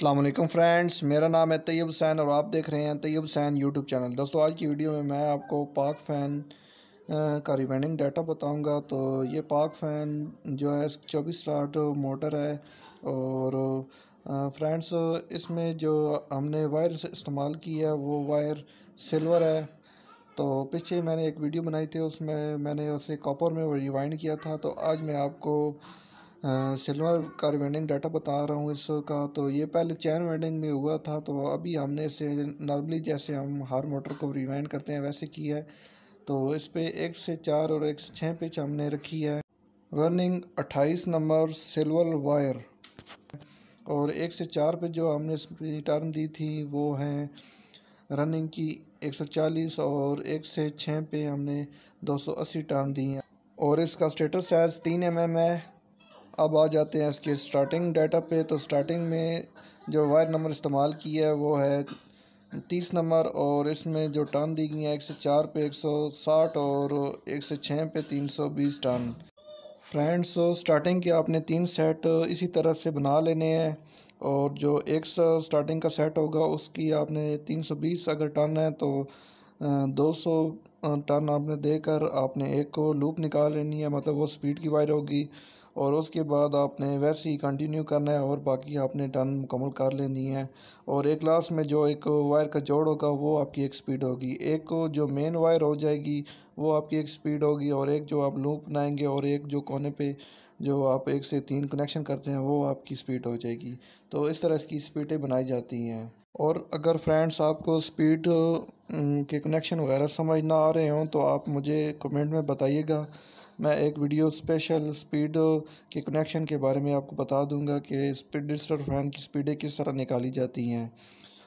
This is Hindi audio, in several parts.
असलम फ्रेंड्स मेरा नाम है तैयब हुसैन और आप देख रहे हैं तैयब हुसैन यूट्यूब चैनल दोस्तों आज की वीडियो में मैं आपको पाक फ़ैन का रिमाइंडिंग डाटा बताऊंगा तो ये पाक फ़ैन जो है चौबीस स्टार्ट मोटर है और फ्रेंड्स इसमें जो हमने वायर इस्तेमाल की है वो वायर सिल्वर है तो पीछे मैंने एक वीडियो बनाई थी उसमें मैंने उसे कॉपर में रिवाइंड किया था तो आज मैं आपको सिल्वर कार वेंडिंग डाटा बता रहा हूँ इसका तो ये पहले चैन वेंडिंग में हुआ था तो अभी हमने इसे नॉर्मली जैसे हम हर मोटर को रिवाइंड करते हैं वैसे किया है तो इस पर एक से चार और एक से छः पिच हमने रखी है रनिंग अट्ठाईस नंबर सिल्वर वायर और एक से चार पे जो हमने टर्न दी थी वो हैं रनिंग की 140 और एक से छः पे हमने 280 टर्न दी हैं और इसका स्टेटस साइज तीन एम एम है अब आ जाते हैं इसके स्टार्टिंग डाटा पे तो स्टार्टिंग में जो वायर नंबर इस्तेमाल किया है वो है तीस नंबर और इसमें जो टन दी गई है एक सौ चार पे एक सौ साठ और एक पे तीन सौ बीस टन फ्रेंड्स स्टार्टिंग के आपने तीन सेट इसी तरह से बना लेने हैं और जो एक स्टार्टिंग का सेट होगा उसकी आपने तीन सौ बीस अगर टन है तो दो सौ टन आपने देकर आपने एक को लूप निकाल लेनी है मतलब वो स्पीड की वायर होगी और उसके बाद आपने वैसे ही कंटिन्यू करना है और बाकी आपने टर्न मुकम्मल कर लेनी है और एक लास्ट में जो एक वायर का जोड़ होगा वो आपकी एक स्पीड होगी एक जो मेन वायर हो जाएगी वो आपकी एक स्पीड होगी और एक जो आप लूप बनाएंगे और एक जो कोने पे जो आप एक से तीन कनेक्शन करते हैं वो आपकी स्पीड हो जाएगी तो इस तरह इसकी स्पीडें बनाई जाती हैं और अगर फ्रेंड्स आपको स्पीड के कनेक्शन वगैरह समझ ना आ रहे हों तो आप मुझे कमेंट में बताइएगा मैं एक वीडियो स्पेशल स्पीड के कनेक्शन के बारे में आपको बता दूंगा कि स्पीड डिस्टर फैन की स्पीडें किस तरह निकाली जाती हैं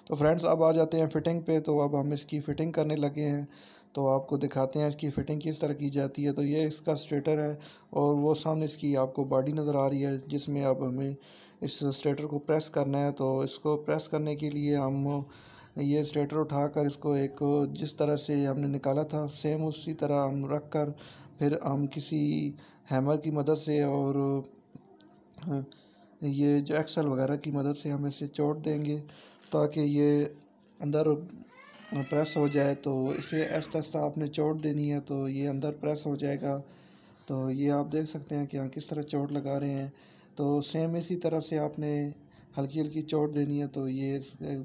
तो फ्रेंड्स अब आ जाते हैं फ़िटिंग पे तो अब हम इसकी फ़िटिंग करने लगे हैं तो आपको दिखाते हैं इसकी फ़िटिंग किस तरह की जाती है तो ये इसका स्ट्रेटर है और वो सामने इसकी आपको बॉडी नज़र आ रही है जिसमें अब हमें इस स्ट्रेटर को प्रेस करना है तो इसको प्रेस करने के लिए हम ये स्टेटर उठाकर इसको एक जिस तरह से हमने निकाला था सेम उसी तरह हम रख कर फिर हम किसी हैमर की मदद से और हाँ, ये जो एक्सल वगैरह की मदद से हम इसे चोट देंगे ताकि ये अंदर प्रेस हो जाए तो इसे ऐसा ऐसा आपने चोट देनी है तो ये अंदर प्रेस हो जाएगा तो ये आप देख सकते हैं कि हम किस तरह चोट लगा रहे हैं तो सेम इसी तरह से आपने हल्की हल्की चोट देनी है तो ये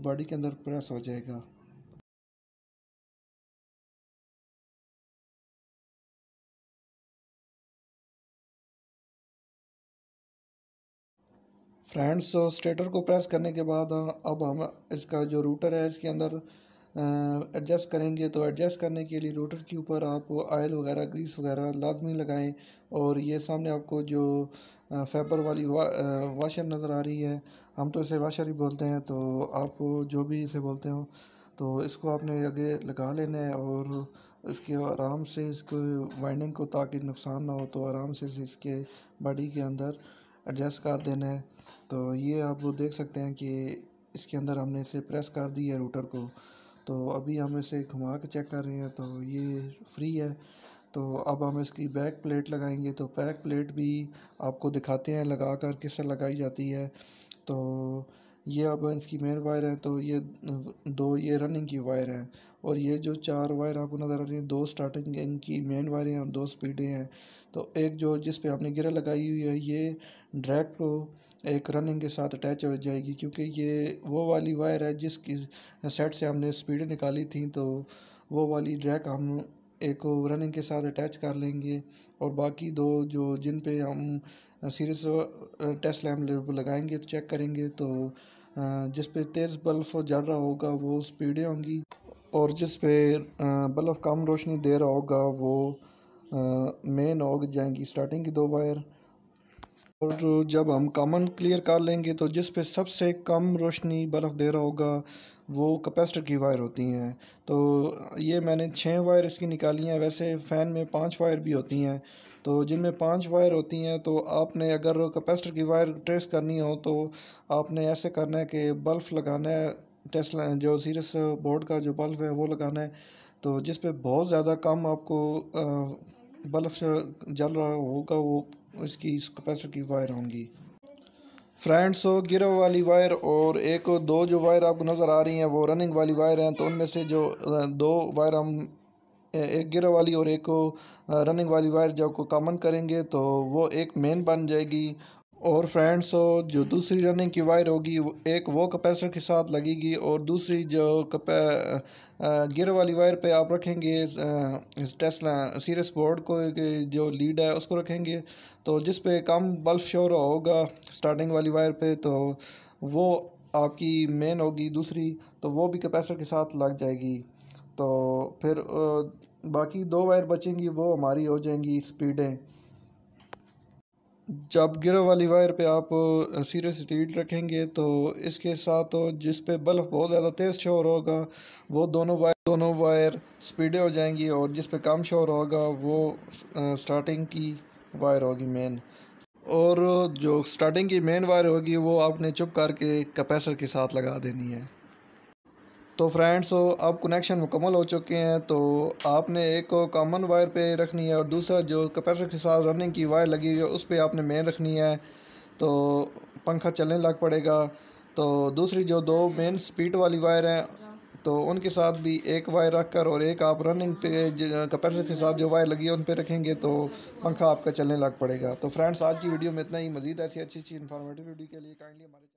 बॉडी के अंदर प्रेस हो जाएगा फ्रेंड्स स्टेटर को प्रेस करने के बाद अब हम इसका जो रूटर है इसके अंदर एडजस्ट करेंगे तो एडजस्ट करने के लिए रोटर के ऊपर आप आयल वगैरह ग्रीस वगैरह लाजमी लगाएं और ये सामने आपको जो फेपर वाली वा, वाशर नज़र आ रही है हम तो इसे वाशर ही बोलते हैं तो आप जो भी इसे बोलते हो तो इसको आपने आगे लगा लेना है और इसके आराम से इसको वाइंडिंग को ताकि नुकसान ना हो तो आराम से इसके बॉडी के अंदर एडजस्ट कर देना है तो ये आप देख सकते हैं कि इसके अंदर हमने इसे प्रेस कर दी है रूटर को तो अभी हम इसे घुमा के चेक कर रहे हैं तो ये फ्री है तो अब हम इसकी बैक प्लेट लगाएंगे तो बैक प्लेट भी आपको दिखाते हैं लगा कर किस लगाई जाती है तो ये अब इसकी मेन वायर है तो ये दो ये रनिंग की वायर हैं और ये जो चार वायर आपको नज़र आ रही है दो स्टार्टिंग इनकी मेन वायरें हैं और दो स्पीडें हैं तो एक जो जिस पे आपने गिरा लगाई हुई है ये ड्रैक को एक रनिंग के साथ अटैच हो जाएगी क्योंकि ये वो वाली वायर है जिसकी सेट से हमने स्पीडें निकाली थी तो वो वाली ड्रैक हम एक रनिंग के साथ अटैच कर लेंगे और बाकी दो जो जिन पे हम सीरियस टेस्ट लैम्प लगाएंगे तो चेक करेंगे तो जिस पे तेज़ बल्ब जल रहा होगा वो स्पीडें होंगी और जिस पे बल्ब कम रोशनी दे रहा होगा वो मेन हो जाएंगी स्टार्टिंग की दो वायर और जब हम कॉमन क्लियर कर लेंगे तो जिस पे सबसे कम रोशनी बल्ब दे रहा होगा वो कैपेसिटर की वायर होती हैं तो ये मैंने छः वायर इसकी निकाली हैं वैसे फ़ैन में पांच वायर भी होती हैं तो जिनमें पांच वायर होती हैं तो आपने अगर कैपेसिटर की वायर ट्रेस करनी हो तो आपने ऐसे करना है कि बल्ब लगाना है टेस्ट जो सीरियस बोर्ड का जो बल्ब है वो लगाना है तो जिस पर बहुत ज़्यादा कम आपको बल्ब जल रहा होगा वो इसकी कैपेसिटर की वायर होंगी फ्रेंड्स सो गिरव वाली वायर और एक दो जो वायर आपको नज़र आ रही हैं वो रनिंग वाली वायर हैं तो उनमें से जो दो वायर हम एक गिरव वाली और एक रनिंग वाली वायर जो को कॉमन करेंगे तो वो एक मेन बन जाएगी और फ्रेंड्स जो दूसरी रनिंग की वायर होगी एक वो कैपेसिटर के साथ लगेगी और दूसरी जो कपे गियर वाली वायर पे आप रखेंगे टेस्ला सीरियस बोर्ड को जो लीड है उसको रखेंगे तो जिस पे कम बल्ब शोर होगा स्टार्टिंग वाली वायर पे तो वो आपकी मेन होगी दूसरी तो वो भी कैपेसिटर के साथ लग जाएगी तो फिर बाकी दो वायर बचेंगी वो हमारी हो जाएंगी स्पीडें जब गिरा वाली वायर पे आप सीरियस स्टीड रखेंगे तो इसके साथ जिस पे बल्ब बहुत ज़्यादा तेज़ शोर होगा वो दोनों वायर दोनों वायर स्पीडें हो जाएंगी और जिस पे कम शोर होगा वो स्टार्टिंग की वायर होगी मेन और जो स्टार्टिंग की मेन वायर होगी वो आपने चुप करके कैपेसिटर के साथ लगा देनी है तो फ्रेंड्स अब कनेक्शन मुकम्मल हो चुके हैं तो आपने एक को कॉमन वायर पे रखनी है और दूसरा जो कैपेसिटर के साथ रनिंग की वायर लगी हुई है उस पर आपने मेन रखनी है तो पंखा चलने लग पड़ेगा तो दूसरी जो दो मेन स्पीड वाली वायर हैं तो उनके साथ भी एक वायर रख कर और एक आप रनिंग पे कैपेसिटर के साथ जो वायर लगी है उन पर रखेंगे तो पंखा आपका चलने लग पड़ेगा तो फ्रेंड्स आज की वीडियो में इतना ही मज़ीद ऐसी अच्छी अच्छी इन्फॉर्मेटिव वीडियो के लिए काइंडली हमारे